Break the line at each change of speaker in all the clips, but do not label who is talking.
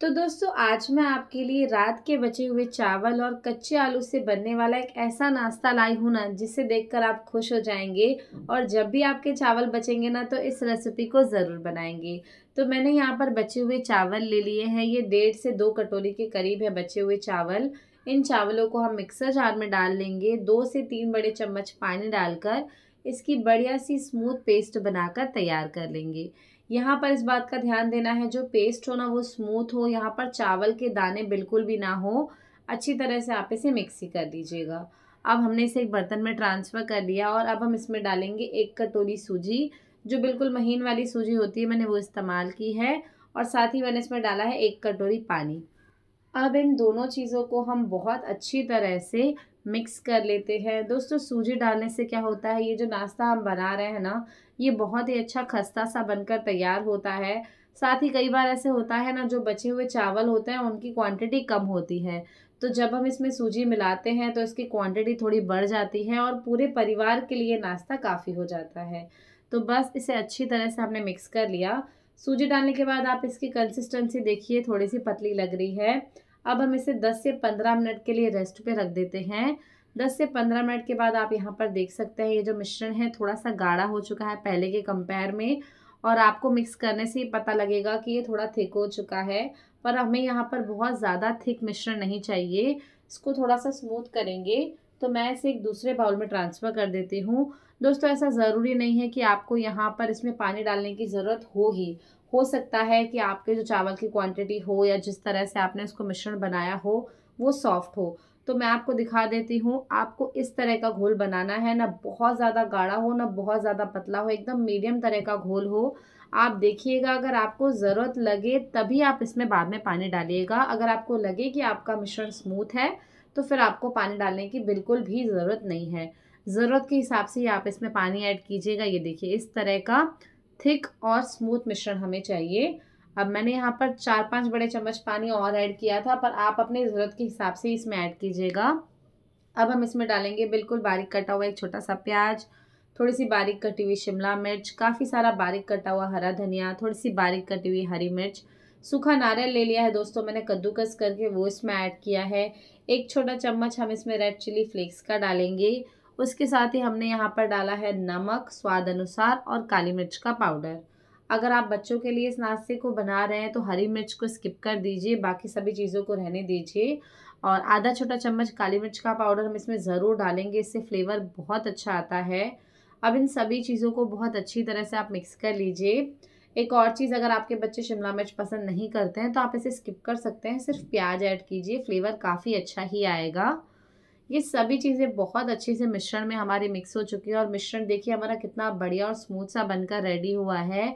तो दोस्तों आज मैं आपके लिए रात के बचे हुए चावल और कच्चे आलू से बनने वाला एक ऐसा नाश्ता लाई हूँ ना जिसे देखकर आप खुश हो जाएंगे और जब भी आपके चावल बचेंगे ना तो इस रेसिपी को ज़रूर बनाएंगे तो मैंने यहाँ पर बचे हुए चावल ले लिए हैं ये डेढ़ से दो कटोरी के करीब है बचे हुए चावल इन चावलों को हम मिक्सर जार में डाल लेंगे दो से तीन बड़े चम्मच पानी डालकर इसकी बढ़िया सी स्मूथ पेस्ट बनाकर तैयार कर लेंगे यहाँ पर इस बात का ध्यान देना है जो पेस्ट हो ना वो स्मूथ हो यहाँ पर चावल के दाने बिल्कुल भी ना हो अच्छी तरह से आप इसे मिक्सी कर दीजिएगा अब हमने इसे एक बर्तन में ट्रांसफ़र कर लिया और अब हम इसमें डालेंगे एक कटोरी सूजी जो बिल्कुल महीन वाली सूजी होती है मैंने वो इस्तेमाल की है और साथ ही मैंने इसमें डाला है एक कटोरी पानी अब इन दोनों चीज़ों को हम बहुत अच्छी तरह से मिक्स कर लेते हैं दोस्तों सूजी डालने से क्या होता है ये जो नाश्ता हम बना रहे हैं ना ये बहुत ही अच्छा खस्ता सा बनकर तैयार होता है साथ ही कई बार ऐसे होता है ना जो बचे हुए चावल होते हैं उनकी क्वांटिटी कम होती है तो जब हम इसमें सूजी मिलाते हैं तो इसकी क्वांटिटी थोड़ी बढ़ जाती है और पूरे परिवार के लिए नाश्ता काफ़ी हो जाता है तो बस इसे अच्छी तरह से हमने मिक्स कर लिया सूजी डालने के बाद आप इसकी कंसिस्टेंसी देखिए थोड़ी सी पतली लग रही है अब हम इसे 10 से 15 मिनट के लिए रेस्ट पे रख देते हैं 10 से 15 मिनट के बाद आप यहाँ पर देख सकते हैं ये जो मिश्रण है थोड़ा सा गाढ़ा हो चुका है पहले के कंपेयर में और आपको मिक्स करने से ही पता लगेगा कि ये थोड़ा थिक हो चुका है पर हमें यहाँ पर बहुत ज़्यादा थिक मिश्रण नहीं चाहिए इसको थोड़ा सा स्मूथ करेंगे तो मैं इसे एक दूसरे बाउल में ट्रांसफ़र कर देती हूँ दोस्तों ऐसा ज़रूरी नहीं है कि आपको यहाँ पर इसमें पानी डालने की ज़रूरत हो ही हो सकता है कि आपके जो चावल की क्वांटिटी हो या जिस तरह से आपने इसको मिश्रण बनाया हो वो सॉफ्ट हो तो मैं आपको दिखा देती हूँ आपको इस तरह का घोल बनाना है ना बहुत ज़्यादा गाढ़ा हो ना बहुत ज़्यादा पतला हो एकदम मीडियम तरह का घोल हो आप देखिएगा अगर आपको ज़रूरत लगे तभी आप इसमें बाद में पानी डालिएगा अगर आपको लगे कि आपका मिश्रण स्मूथ है तो फिर आपको पानी डालने की बिल्कुल भी ज़रूरत नहीं है ज़रूरत के हिसाब से आप इसमें पानी ऐड कीजिएगा ये देखिए इस तरह का थिक और स्मूथ मिश्रण हमें चाहिए अब मैंने यहाँ पर चार पांच बड़े चम्मच पानी और ऐड किया था पर आप अपने ज़रूरत के हिसाब से इसमें ऐड कीजिएगा अब हम इसमें डालेंगे बिल्कुल बारीक कटा हुआ एक छोटा सा प्याज थोड़ी सी बारीक कटी हुई शिमला मिर्च काफ़ी सारा बारीक कटा हुआ हरा धनिया थोड़ी सी बारीक कटी हुई हरी मिर्च सूखा नारियल ले लिया है दोस्तों मैंने कद्दूकस करके वो इसमें ऐड किया है एक छोटा चम्मच हम इसमें रेड चिली फ्लेक्स का डालेंगे उसके साथ ही हमने यहाँ पर डाला है नमक स्वाद अनुसार और काली मिर्च का पाउडर अगर आप बच्चों के लिए इस नाश्ते को बना रहे हैं तो हरी मिर्च को स्किप कर दीजिए बाकी सभी चीज़ों को रहने दीजिए और आधा छोटा चम्मच काली मिर्च का पाउडर हम इसमें ज़रूर डालेंगे इससे फ्लेवर बहुत अच्छा आता है अब इन सभी चीज़ों को बहुत अच्छी तरह से आप मिक्स कर लीजिए एक और चीज़ अगर आपके बच्चे शिमला मिर्च पसंद नहीं करते हैं तो आप इसे स्किप कर सकते हैं सिर्फ प्याज ऐड कीजिए फ्लेवर काफ़ी अच्छा ही आएगा ये सभी चीज़ें बहुत अच्छे से मिश्रण में हमारी मिक्स हो चुकी है और मिश्रण देखिए हमारा कितना बढ़िया और स्मूथ सा बनकर रेडी हुआ है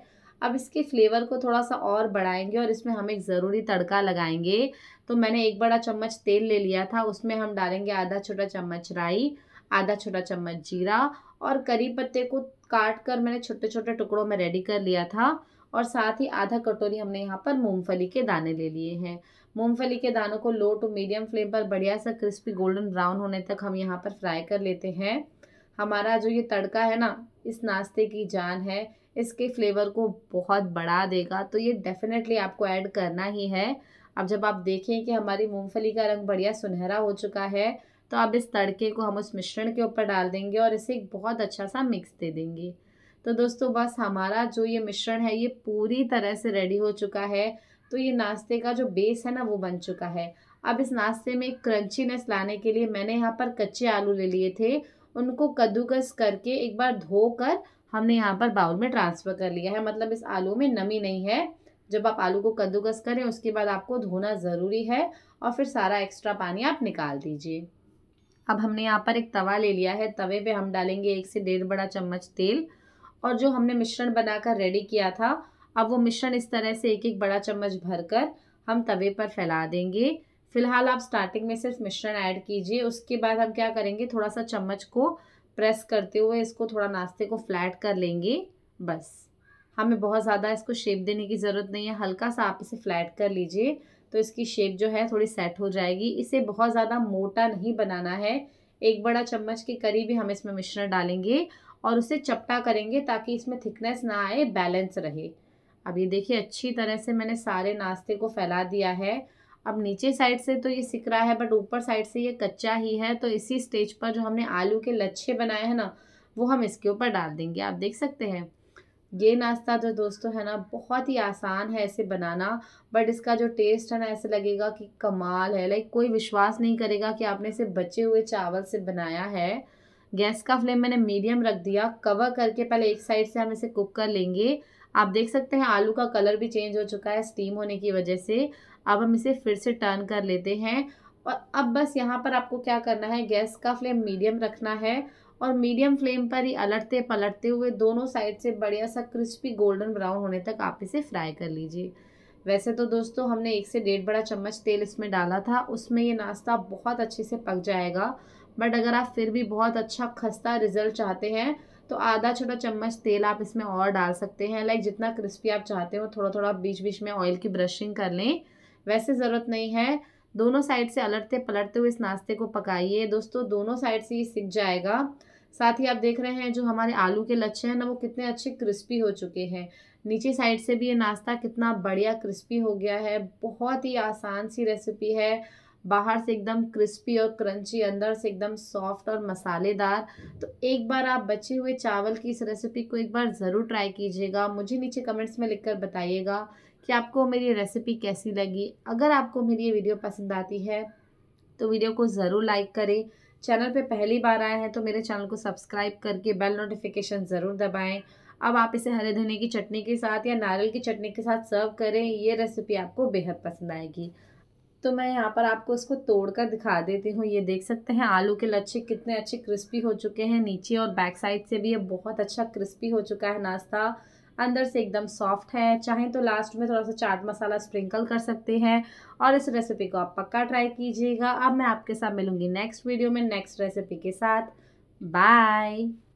अब इसके फ्लेवर को थोड़ा सा और बढ़ाएंगे और इसमें हम एक ज़रूरी तड़का लगाएंगे तो मैंने एक बड़ा चम्मच तेल ले लिया था उसमें हम डालेंगे आधा छोटा चम्मच राई आधा छोटा चम्मच जीरा और करी पत्ते को काट कर मैंने छोटे छोटे टुकड़ों में रेडी कर लिया था और साथ ही आधा कटोरी हमने यहाँ पर मूंगफली के दाने ले लिए हैं मूंगफली के दानों को लो टू मीडियम फ्लेम पर बढ़िया सा क्रिस्पी गोल्डन ब्राउन होने तक हम यहाँ पर फ्राई कर लेते हैं हमारा जो ये तड़का है ना इस नाश्ते की जान है इसके फ्लेवर को बहुत बढ़ा देगा तो ये डेफिनेटली आपको ऐड करना ही है अब जब आप देखें कि हमारी मूंगफली का रंग बढ़िया सुनहरा हो चुका है तो अब इस तड़के को हम उस मिश्रण के ऊपर डाल देंगे और इसे एक बहुत अच्छा सा मिक्स दे देंगे तो दोस्तों बस हमारा जो ये मिश्रण है ये पूरी तरह से रेडी हो चुका है तो ये नाश्ते का जो बेस है ना वो बन चुका है अब इस नाश्ते में क्रंचीनेस लाने के लिए मैंने यहाँ पर कच्चे आलू ले लिए थे उनको कद्दूकस करके एक बार धोकर हमने यहाँ पर बाउल में ट्रांसफ़र कर लिया है मतलब इस आलू में नमी नहीं है जब आप आलू को कद्दूकस करें उसके बाद आपको धोना ज़रूरी है और फिर सारा एक्स्ट्रा पानी आप निकाल दीजिए अब हमने यहाँ पर एक तवा ले लिया है तवे पे हम डालेंगे एक से डेढ़ बड़ा चम्मच तेल और जो हमने मिश्रण बनाकर रेडी किया था अब वो मिश्रण इस तरह से एक एक बड़ा चम्मच भरकर हम तवे पर फैला देंगे फिलहाल आप स्टार्टिंग में सिर्फ मिश्रण ऐड कीजिए उसके बाद हम क्या करेंगे थोड़ा सा चम्मच को प्रेस करते हुए इसको थोड़ा नाश्ते को फ्लैट कर लेंगे बस हमें बहुत ज़्यादा इसको शेप देने की ज़रूरत नहीं है हल्का सा आप इसे फ्लैट कर लीजिए तो इसकी शेप जो है थोड़ी सेट हो जाएगी इसे बहुत ज़्यादा मोटा नहीं बनाना है एक बड़ा चम्मच के करीब ही हम इसमें मिश्रण डालेंगे और उसे चपटा करेंगे ताकि इसमें थिकनेस ना आए बैलेंस रहे अब ये देखिए अच्छी तरह से मैंने सारे नाश्ते को फैला दिया है अब नीचे साइड से तो ये सिक रहा है बट ऊपर साइड से ये कच्चा ही है तो इसी स्टेज पर जो हमने आलू के लच्छे बनाए हैं ना वो हम इसके ऊपर डाल देंगे आप देख सकते हैं ये नाश्ता जो दोस्तों है ना बहुत ही आसान है ऐसे बनाना बट इसका जो टेस्ट है ना ऐसे लगेगा कि कमाल है लाइक कोई विश्वास नहीं करेगा कि आपने इसे बचे हुए चावल से बनाया है गैस का फ्लेम मैंने मीडियम रख दिया कवर करके पहले एक साइड से हम इसे कुक कर लेंगे आप देख सकते हैं आलू का कलर भी चेंज हो चुका है स्टीम होने की वजह से अब हम इसे फिर से टर्न कर लेते हैं और अब बस यहाँ पर आपको क्या करना है गैस का फ्लेम मीडियम रखना है और मीडियम फ्लेम पर ही अलटते पलटते हुए दोनों साइड से बढ़िया सा क्रिस्पी गोल्डन ब्राउन होने तक आप इसे फ्राई कर लीजिए वैसे तो दोस्तों हमने एक से डेढ़ बड़ा चम्मच तेल इसमें डाला था उसमें ये नाश्ता बहुत अच्छे से पक जाएगा बट अगर आप फिर भी बहुत अच्छा खस्ता रिजल्ट चाहते हैं तो आधा छोटा चम्मच तेल आप इसमें और डाल सकते हैं लाइक जितना क्रिस्पी आप चाहते हो थोड़ा थोड़ा बीच बीच में ऑयल की ब्रशिंग कर लें वैसे ज़रूरत नहीं है दोनों साइड से अलटते पलटते हुए इस नाश्ते को पकाइए दोस्तों दोनों साइड से ये सिक जाएगा साथ ही आप देख रहे हैं जो हमारे आलू के लच्छे हैं ना वो कितने अच्छे क्रिस्पी हो चुके हैं नीचे साइड से भी ये नाश्ता कितना बढ़िया क्रिस्पी हो गया है बहुत ही आसान सी रेसिपी है बाहर से एकदम क्रिस्पी और क्रंची अंदर से एकदम सॉफ्ट और मसालेदार तो एक बार आप बचे हुए चावल की इस रेसिपी को एक बार ज़रूर ट्राई कीजिएगा मुझे नीचे कमेंट्स में लिखकर बताइएगा कि आपको मेरी रेसिपी कैसी लगी अगर आपको मेरी ये वीडियो पसंद आती है तो वीडियो को ज़रूर लाइक करें चैनल पे पहली बार आए हैं तो मेरे चैनल को सब्सक्राइब करके बेल नोटिफिकेशन ज़रूर दबाएँ अब आप इसे हरे धने की चटनी के साथ या नारियल की चटनी के साथ सर्व करें ये रेसिपी आपको बेहद पसंद आएगी तो मैं यहाँ पर आपको इसको तोड़ कर दिखा देती हूँ ये देख सकते हैं आलू के लच्छे कितने अच्छे क्रिस्पी हो चुके हैं नीचे और बैक साइड से भी ये बहुत अच्छा क्रिस्पी हो चुका है नाश्ता अंदर से एकदम सॉफ्ट है चाहें तो लास्ट में थोड़ा सा चाट मसाला स्प्रिंकल कर सकते हैं और इस रेसिपी को आप पक्का ट्राई कीजिएगा अब मैं आपके साथ मिलूँगी नेक्स्ट वीडियो में नेक्स्ट रेसिपी के साथ बाय